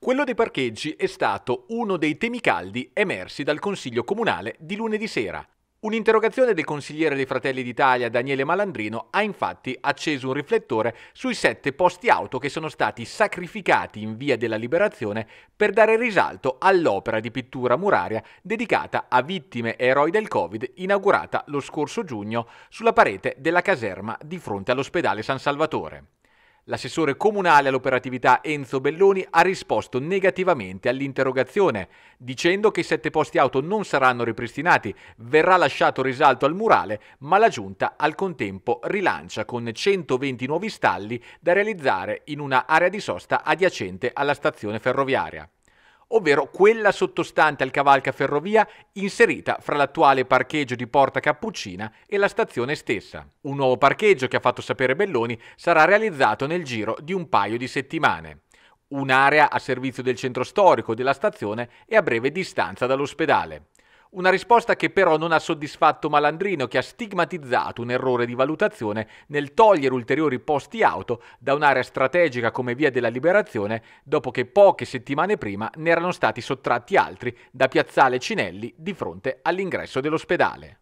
Quello dei parcheggi è stato uno dei temi caldi emersi dal Consiglio Comunale di lunedì sera. Un'interrogazione del consigliere dei Fratelli d'Italia Daniele Malandrino ha infatti acceso un riflettore sui sette posti auto che sono stati sacrificati in via della Liberazione per dare risalto all'opera di pittura muraria dedicata a vittime e eroi del Covid inaugurata lo scorso giugno sulla parete della caserma di fronte all'ospedale San Salvatore. L'assessore comunale all'operatività Enzo Belloni ha risposto negativamente all'interrogazione, dicendo che i sette posti auto non saranno ripristinati, verrà lasciato risalto al murale, ma la giunta al contempo rilancia con 120 nuovi stalli da realizzare in una area di sosta adiacente alla stazione ferroviaria ovvero quella sottostante al cavalca ferrovia inserita fra l'attuale parcheggio di Porta Cappuccina e la stazione stessa. Un nuovo parcheggio che ha fatto sapere Belloni sarà realizzato nel giro di un paio di settimane. Un'area a servizio del centro storico della stazione e a breve distanza dall'ospedale. Una risposta che però non ha soddisfatto Malandrino, che ha stigmatizzato un errore di valutazione nel togliere ulteriori posti auto da un'area strategica come Via della Liberazione, dopo che poche settimane prima ne erano stati sottratti altri da Piazzale Cinelli di fronte all'ingresso dell'ospedale.